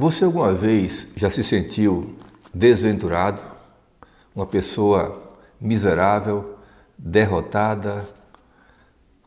Você alguma vez já se sentiu desventurado? Uma pessoa miserável, derrotada,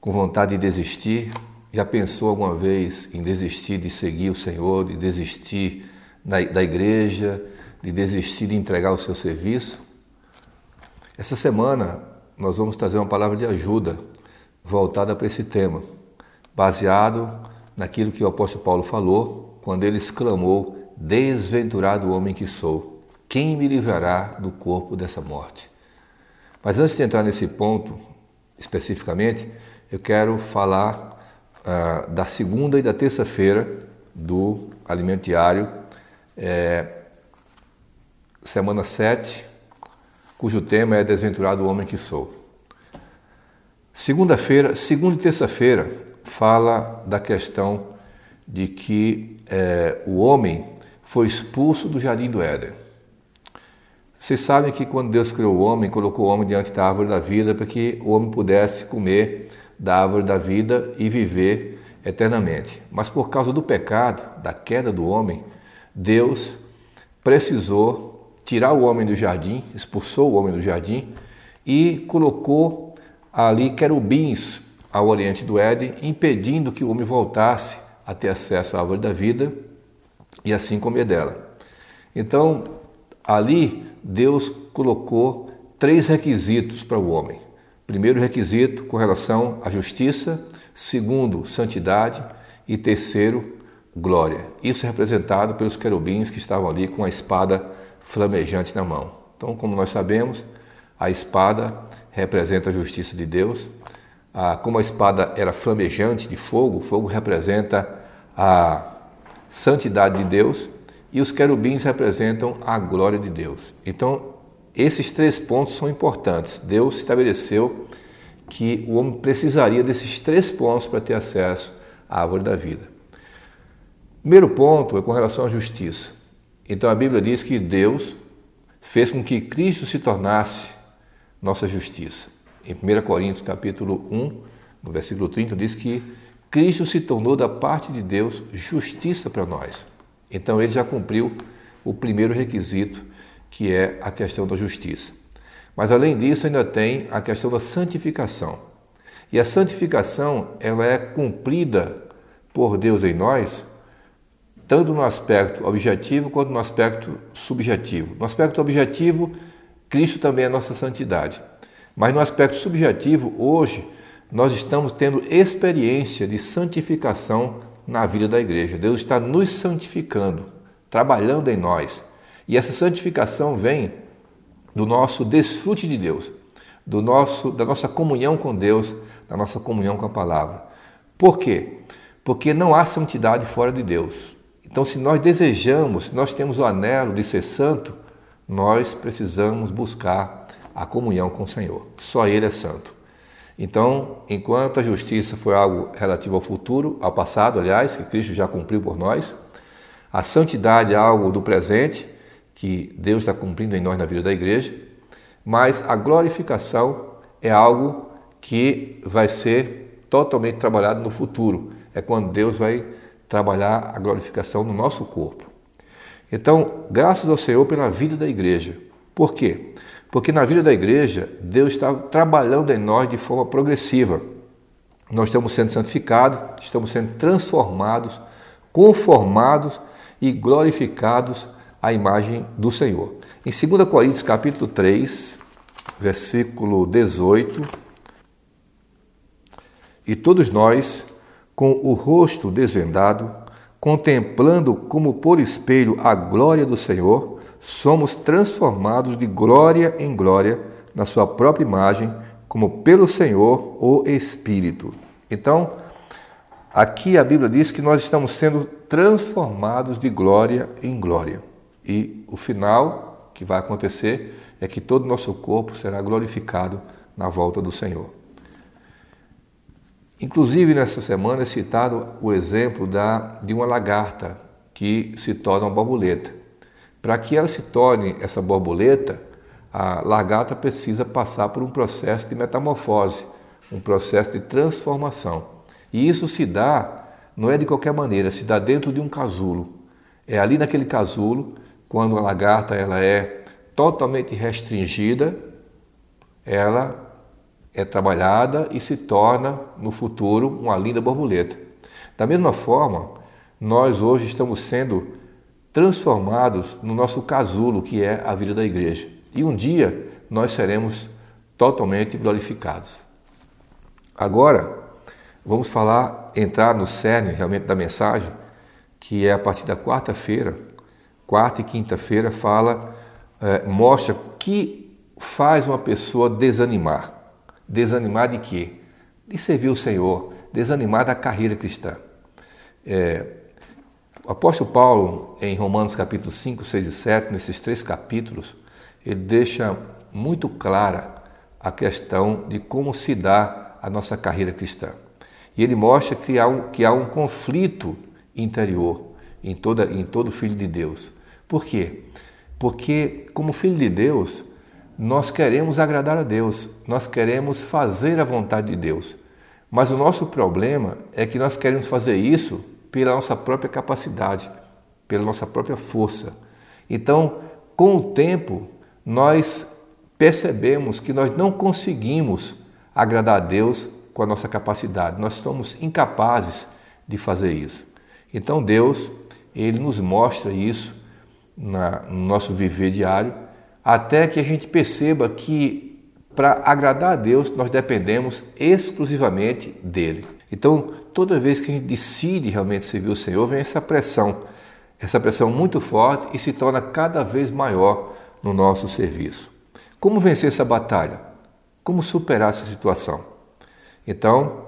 com vontade de desistir? Já pensou alguma vez em desistir de seguir o Senhor, de desistir da igreja, de desistir de entregar o seu serviço? Essa semana nós vamos trazer uma palavra de ajuda voltada para esse tema, baseado naquilo que o apóstolo Paulo falou quando ele exclamou: Desventurado homem que sou, quem me livrará do corpo dessa morte? Mas antes de entrar nesse ponto especificamente, eu quero falar ah, da segunda e da terça-feira do Alimento Diário, é, semana 7, cujo tema é Desventurado Homem que Sou. Segunda-feira, segunda e terça-feira, fala da questão de que é, o homem foi expulso do jardim do Éden. Vocês sabem que quando Deus criou o homem, colocou o homem diante da árvore da vida para que o homem pudesse comer da árvore da vida e viver eternamente. Mas por causa do pecado, da queda do homem, Deus precisou tirar o homem do jardim, expulsou o homem do jardim e colocou ali querubins ao oriente do Éden, impedindo que o homem voltasse a ter acesso à árvore da vida e assim comer dela. Então, ali Deus colocou três requisitos para o homem. Primeiro requisito com relação à justiça, segundo, santidade e terceiro, glória. Isso é representado pelos querubins que estavam ali com a espada flamejante na mão. Então, como nós sabemos, a espada representa a justiça de Deus, ah, como a espada era flamejante de fogo, fogo representa a santidade de Deus e os querubins representam a glória de Deus. Então, esses três pontos são importantes. Deus estabeleceu que o homem precisaria desses três pontos para ter acesso à árvore da vida. Primeiro ponto é com relação à justiça. Então a Bíblia diz que Deus fez com que Cristo se tornasse nossa justiça. Em 1 Coríntios capítulo 1, no versículo 30, diz que Cristo se tornou da parte de Deus justiça para nós. Então ele já cumpriu o primeiro requisito, que é a questão da justiça. Mas além disso, ainda tem a questão da santificação. E a santificação, ela é cumprida por Deus em nós, tanto no aspecto objetivo quanto no aspecto subjetivo. No aspecto objetivo, Cristo também é a nossa santidade. Mas no aspecto subjetivo, hoje, nós estamos tendo experiência de santificação na vida da igreja. Deus está nos santificando, trabalhando em nós. E essa santificação vem do nosso desfrute de Deus, do nosso, da nossa comunhão com Deus, da nossa comunhão com a palavra. Por quê? Porque não há santidade fora de Deus. Então, se nós desejamos, se nós temos o anelo de ser santo, nós precisamos buscar a comunhão com o Senhor. Só Ele é santo. Então, enquanto a justiça foi algo relativo ao futuro, ao passado, aliás, que Cristo já cumpriu por nós, a santidade é algo do presente, que Deus está cumprindo em nós na vida da igreja, mas a glorificação é algo que vai ser totalmente trabalhado no futuro. É quando Deus vai trabalhar a glorificação no nosso corpo. Então, graças ao Senhor pela vida da igreja. Por quê? Porque na vida da igreja, Deus está trabalhando em nós de forma progressiva. Nós estamos sendo santificados, estamos sendo transformados, conformados e glorificados à imagem do Senhor. Em 2 Coríntios capítulo 3, versículo 18, e todos nós, com o rosto desvendado, contemplando como por espelho a glória do Senhor, somos transformados de glória em glória na Sua própria imagem, como pelo Senhor, o Espírito. Então, aqui a Bíblia diz que nós estamos sendo transformados de glória em glória. E o final que vai acontecer é que todo o nosso corpo será glorificado na volta do Senhor. Inclusive, nessa semana é citado o exemplo da, de uma lagarta que se torna uma borboleta. Para que ela se torne essa borboleta, a lagarta precisa passar por um processo de metamorfose, um processo de transformação. E isso se dá, não é de qualquer maneira, se dá dentro de um casulo. É ali naquele casulo, quando a lagarta ela é totalmente restringida, ela é trabalhada e se torna no futuro uma linda borboleta. Da mesma forma, nós hoje estamos sendo transformados no nosso casulo, que é a vida da igreja. E um dia nós seremos totalmente glorificados. Agora, vamos falar, entrar no cerne realmente da mensagem, que é a partir da quarta-feira, quarta e quinta-feira, fala, é, mostra que faz uma pessoa desanimar. Desanimar de quê? De servir o Senhor, desanimar da carreira cristã. É, o apóstolo Paulo, em Romanos capítulo 5, 6 e 7, nesses três capítulos, ele deixa muito clara a questão de como se dá a nossa carreira cristã. E ele mostra que há um, que há um conflito interior em, toda, em todo filho de Deus. Por quê? Porque, como filho de Deus, nós queremos agradar a Deus, nós queremos fazer a vontade de Deus. Mas o nosso problema é que nós queremos fazer isso pela nossa própria capacidade, pela nossa própria força. Então, com o tempo, nós percebemos que nós não conseguimos agradar a Deus com a nossa capacidade. Nós somos incapazes de fazer isso. Então Deus, ele nos mostra isso na, no nosso viver diário, até que a gente perceba que para agradar a Deus nós dependemos exclusivamente dele. Então, toda vez que a gente decide realmente servir o Senhor, vem essa pressão, essa pressão muito forte e se torna cada vez maior no nosso serviço. Como vencer essa batalha? Como superar essa situação? Então,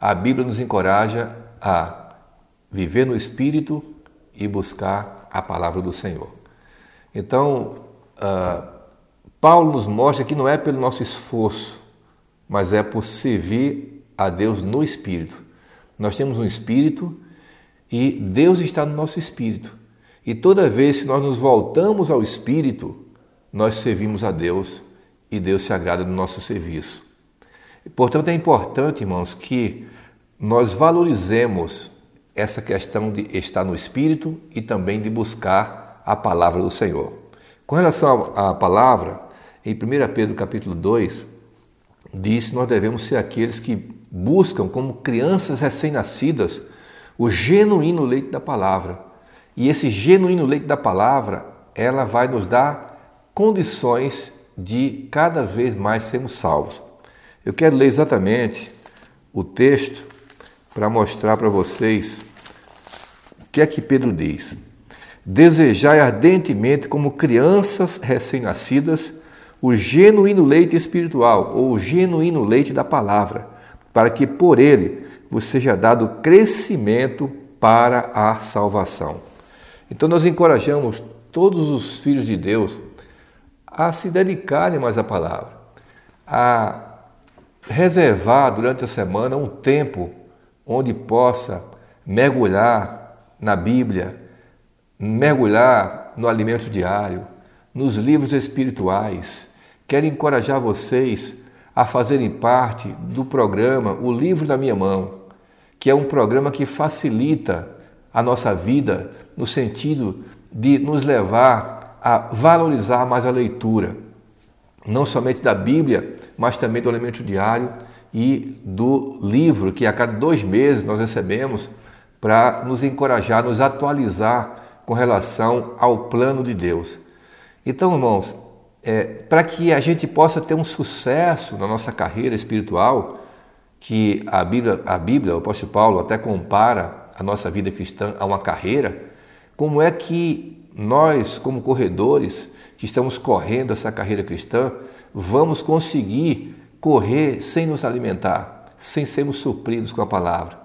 a Bíblia nos encoraja a viver no Espírito e buscar a palavra do Senhor. Então, uh, Paulo nos mostra que não é pelo nosso esforço, mas é por servir a Deus no espírito. Nós temos um espírito e Deus está no nosso espírito. E toda vez que nós nos voltamos ao espírito, nós servimos a Deus e Deus se agrada do nosso serviço. Portanto, é importante, irmãos, que nós valorizemos essa questão de estar no espírito e também de buscar a palavra do Senhor. Com relação à palavra, em 1 Pedro capítulo 2, diz que nós devemos ser aqueles que buscam, como crianças recém-nascidas, o genuíno leite da palavra. E esse genuíno leite da palavra, ela vai nos dar condições de cada vez mais sermos salvos. Eu quero ler exatamente o texto para mostrar para vocês o que é que Pedro diz. Desejai ardentemente, como crianças recém-nascidas, o genuíno leite espiritual, ou o genuíno leite da palavra para que por ele vos seja dado crescimento para a salvação. Então nós encorajamos todos os filhos de Deus a se dedicarem mais à palavra, a reservar durante a semana um tempo onde possa mergulhar na Bíblia, mergulhar no alimento diário, nos livros espirituais. Quero encorajar vocês a fazerem parte do programa O Livro da Minha Mão, que é um programa que facilita a nossa vida no sentido de nos levar a valorizar mais a leitura, não somente da Bíblia, mas também do Elemento Diário e do livro que a cada dois meses nós recebemos para nos encorajar, nos atualizar com relação ao plano de Deus. Então, irmãos, é, para que a gente possa ter um sucesso na nossa carreira espiritual, que a Bíblia, a Bíblia, o apóstolo Paulo até compara a nossa vida cristã a uma carreira, como é que nós, como corredores, que estamos correndo essa carreira cristã, vamos conseguir correr sem nos alimentar, sem sermos supridos com a palavra.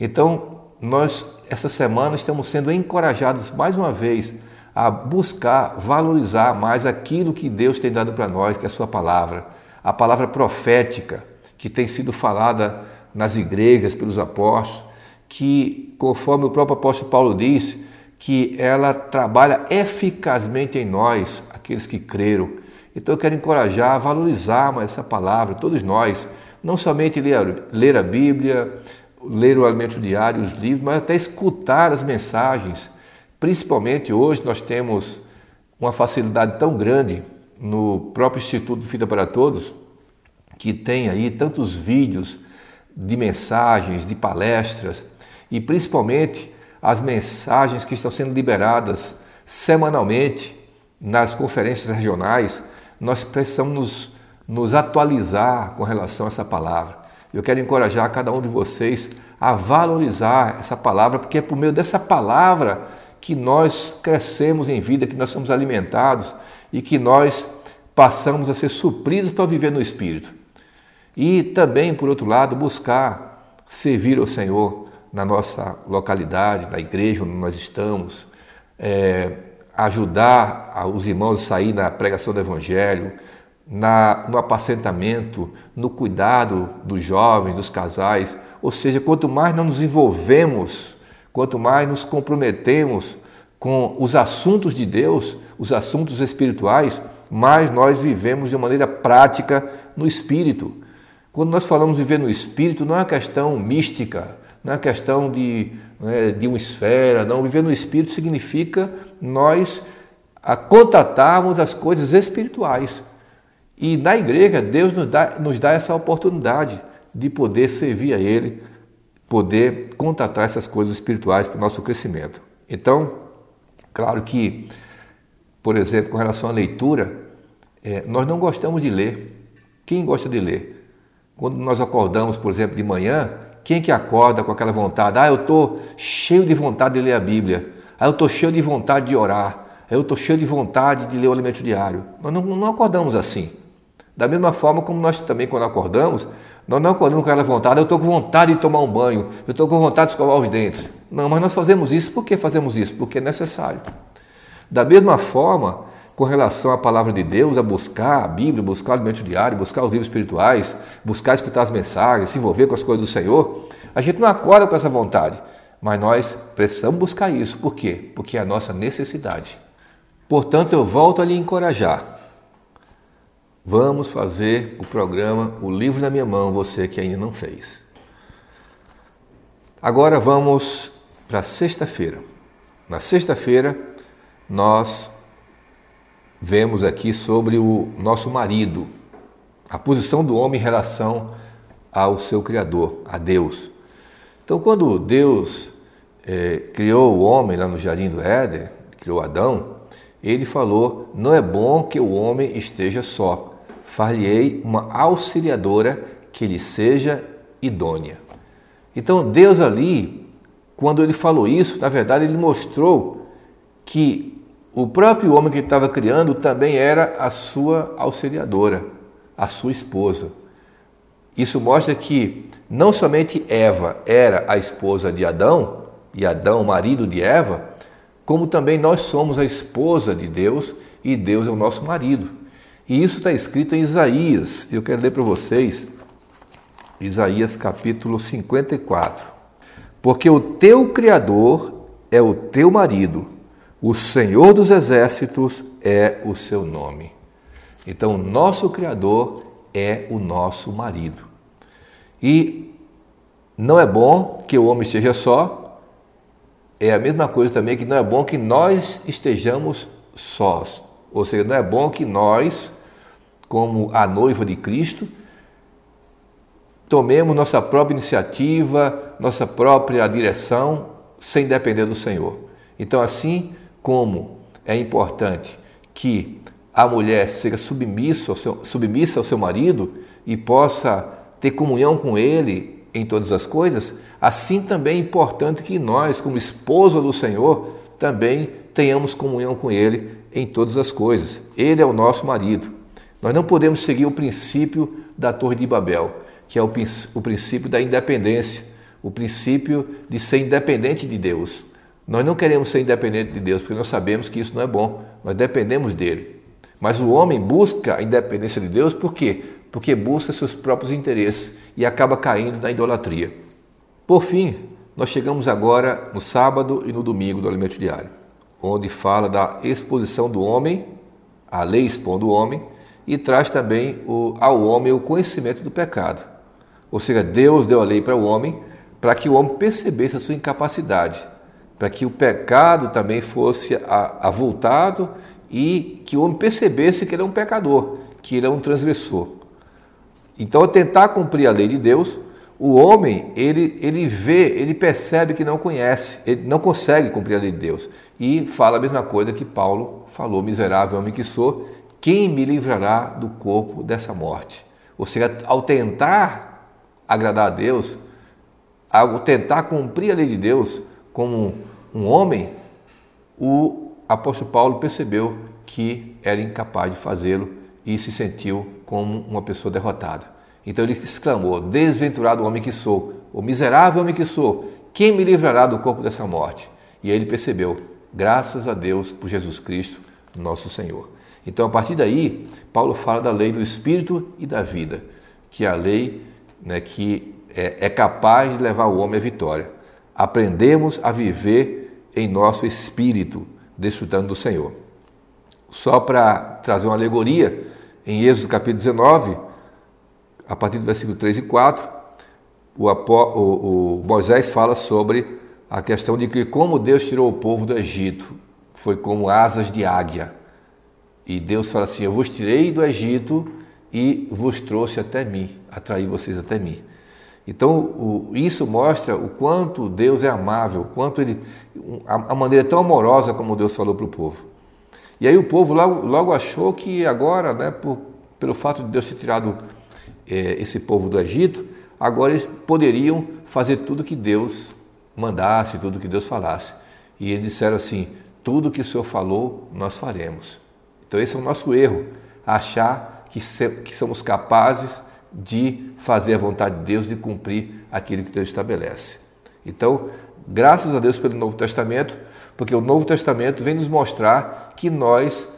Então, nós, essa semana, estamos sendo encorajados mais uma vez a buscar valorizar mais aquilo que Deus tem dado para nós, que é a Sua palavra, a palavra profética que tem sido falada nas igrejas pelos apóstolos, que, conforme o próprio apóstolo Paulo diz, que ela trabalha eficazmente em nós, aqueles que creram. Então eu quero encorajar, valorizar mais essa palavra, todos nós, não somente ler ler a Bíblia, ler o alimento diário, os livros, mas até escutar as mensagens Principalmente hoje nós temos uma facilidade tão grande no próprio Instituto Vida para Todos, que tem aí tantos vídeos de mensagens, de palestras e principalmente as mensagens que estão sendo liberadas semanalmente nas conferências regionais, nós precisamos nos, nos atualizar com relação a essa palavra. Eu quero encorajar cada um de vocês a valorizar essa palavra, porque é por meio dessa palavra que nós crescemos em vida, que nós somos alimentados e que nós passamos a ser supridos para viver no Espírito. E também, por outro lado, buscar servir ao Senhor na nossa localidade, na igreja onde nós estamos, é, ajudar os irmãos a sair na pregação do Evangelho, na, no apacentamento, no cuidado dos jovens, dos casais. Ou seja, quanto mais nós nos envolvemos Quanto mais nos comprometemos com os assuntos de Deus, os assuntos espirituais, mais nós vivemos de maneira prática no espírito. Quando nós falamos viver no espírito, não é uma questão mística, não é uma questão de, né, de uma esfera, não. Viver no espírito significa nós a contatarmos as coisas espirituais. E na igreja, Deus nos dá, nos dá essa oportunidade de poder servir a Ele poder contatar essas coisas espirituais para o nosso crescimento. Então, claro que, por exemplo, com relação à leitura, é, nós não gostamos de ler. Quem gosta de ler? Quando nós acordamos, por exemplo, de manhã, quem que acorda com aquela vontade? Ah, eu estou cheio de vontade de ler a Bíblia. Ah, eu estou cheio de vontade de orar. Ah, eu estou cheio de vontade de ler o alimento diário. Nós não, não acordamos assim. Da mesma forma como nós também, quando acordamos, nós não acordamos com aquela vontade, eu estou com vontade de tomar um banho, eu estou com vontade de escovar os dentes. Não, mas nós fazemos isso, por que fazemos isso? Porque é necessário. Da mesma forma, com relação à palavra de Deus, a buscar a Bíblia, buscar o alimento diário, buscar os livros espirituais, buscar escutar as mensagens, se envolver com as coisas do Senhor, a gente não acorda com essa vontade, mas nós precisamos buscar isso. Por quê? Porque é a nossa necessidade. Portanto, eu volto a lhe encorajar Vamos fazer o programa O Livro na Minha Mão, você que ainda não fez. Agora vamos para sexta-feira. Na sexta-feira, nós vemos aqui sobre o nosso marido, a posição do homem em relação ao seu Criador, a Deus. Então, quando Deus é, criou o homem lá no jardim do Éden, criou Adão, ele falou: Não é bom que o homem esteja só far-lhe-ei uma auxiliadora que lhe seja idônea. Então Deus ali, quando ele falou isso, na verdade ele mostrou que o próprio homem que ele estava criando também era a sua auxiliadora, a sua esposa. Isso mostra que não somente Eva era a esposa de Adão, e Adão, marido de Eva, como também nós somos a esposa de Deus e Deus é o nosso marido. E isso está escrito em Isaías. Eu quero ler para vocês Isaías capítulo 54. Porque o teu Criador é o teu marido, o Senhor dos Exércitos é o seu nome. Então, o nosso Criador é o nosso marido. E não é bom que o homem esteja só, é a mesma coisa também que não é bom que nós estejamos sós. Ou seja, não é bom que nós como a noiva de Cristo, tomemos nossa própria iniciativa, nossa própria direção, sem depender do Senhor. Então, assim como é importante que a mulher seja submissa ao seu, submissa ao seu marido e possa ter comunhão com ele em todas as coisas, assim também é importante que nós, como esposa do Senhor, também tenhamos comunhão com ele em todas as coisas. Ele é o nosso marido. Nós não podemos seguir o princípio da Torre de Babel, que é o, o princípio da independência, o princípio de ser independente de Deus. Nós não queremos ser independente de Deus, porque nós sabemos que isso não é bom, nós dependemos dele. Mas o homem busca a independência de Deus por quê? Porque busca seus próprios interesses e acaba caindo na idolatria. Por fim, nós chegamos agora no sábado e no domingo do Alimento Diário, onde fala da exposição do homem, a lei expondo o homem, e traz também o, ao homem o conhecimento do pecado. Ou seja, Deus deu a lei para o homem para que o homem percebesse a sua incapacidade, para que o pecado também fosse avultado e que o homem percebesse que ele é um pecador, que ele é um transgressor. Então, ao tentar cumprir a lei de Deus, o homem ele, ele vê, ele percebe que não conhece, ele não consegue cumprir a lei de Deus. E fala a mesma coisa que Paulo falou: miserável homem que sou, quem me livrará do corpo dessa morte? Ou seja, ao tentar agradar a Deus, ao tentar cumprir a lei de Deus como um homem, o apóstolo Paulo percebeu que era incapaz de fazê-lo e se sentiu como uma pessoa derrotada. Então ele exclamou: Desventurado homem que sou, o miserável homem que sou, quem me livrará do corpo dessa morte? E aí ele percebeu: Graças a Deus por Jesus Cristo, nosso Senhor. Então, a partir daí, Paulo fala da lei do espírito e da vida, que é a lei né, que é, é capaz de levar o homem à vitória. Aprendemos a viver em nosso espírito, desfrutando do Senhor. Só para trazer uma alegoria, em Êxodo capítulo 19, a partir do versículo 3 e 4, o, Apó, o, o Moisés fala sobre a questão de que como Deus tirou o povo do Egito, foi como asas de águia. E Deus fala assim: Eu vos tirei do Egito e vos trouxe até mim, atraí vocês até mim. Então, o, isso mostra o quanto Deus é amável, quanto ele, a, a maneira tão amorosa como Deus falou para o povo. E aí o povo logo, logo achou que agora, né, por, pelo fato de Deus ter tirado é, esse povo do Egito, agora eles poderiam fazer tudo que Deus mandasse, tudo que Deus falasse. E eles disseram assim: tudo que o Senhor falou, nós faremos. Então, esse é o nosso erro, achar que, que somos capazes de fazer a vontade de Deus, de cumprir aquilo que Deus estabelece. Então, graças a Deus pelo Novo Testamento, porque o Novo Testamento vem nos mostrar que nós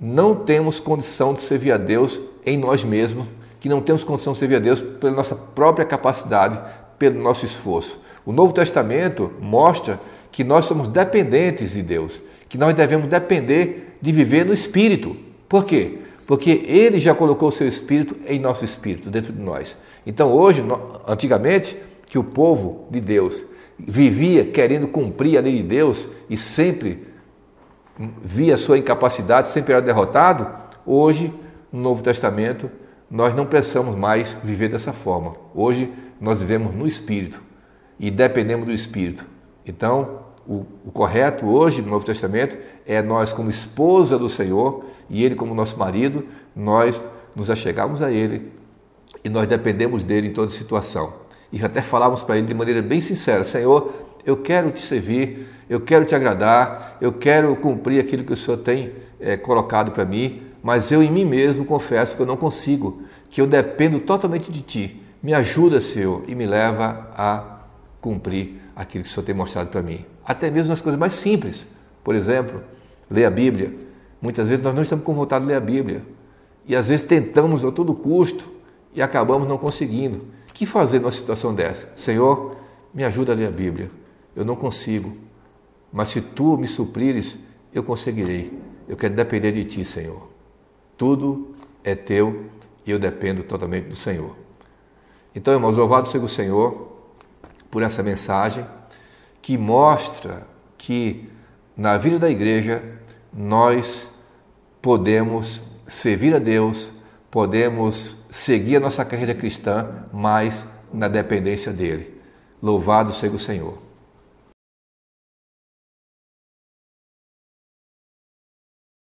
não temos condição de servir a Deus em nós mesmos, que não temos condição de servir a Deus pela nossa própria capacidade, pelo nosso esforço. O Novo Testamento mostra que nós somos dependentes de Deus, que nós devemos depender de viver no espírito. Por quê? Porque ele já colocou o seu espírito em nosso espírito, dentro de nós. Então, hoje, antigamente, que o povo de Deus vivia querendo cumprir a lei de Deus e sempre via sua incapacidade, sempre era derrotado, hoje, no Novo Testamento, nós não precisamos mais viver dessa forma. Hoje, nós vivemos no espírito e dependemos do espírito. Então, o, o, correto hoje no Novo Testamento é nós, como esposa do Senhor e Ele, como nosso marido, nós nos achegamos a Ele e nós dependemos dele em toda situação. E até falamos para Ele de maneira bem sincera: Senhor, eu quero te servir, eu quero te agradar, eu quero cumprir aquilo que o Senhor tem é, colocado para mim, mas eu em mim mesmo confesso que eu não consigo, que eu dependo totalmente de Ti. Me ajuda, Senhor, e me leva a cumprir aquilo que o Senhor tem mostrado para mim até mesmo nas coisas mais simples. Por exemplo, ler a Bíblia. Muitas vezes nós não estamos com vontade de ler a Bíblia. E às vezes tentamos a todo custo e acabamos não conseguindo. O que fazer numa situação dessa? Senhor, me ajuda a ler a Bíblia. Eu não consigo. Mas se tu me suprires, eu conseguirei. Eu quero depender de ti, Senhor. Tudo é teu e eu dependo totalmente do Senhor. Então, irmãos, louvado seja o Senhor por essa mensagem que mostra que na vida da igreja nós podemos servir a Deus, podemos seguir a nossa carreira cristã, mas na dependência dele. Louvado seja o Senhor.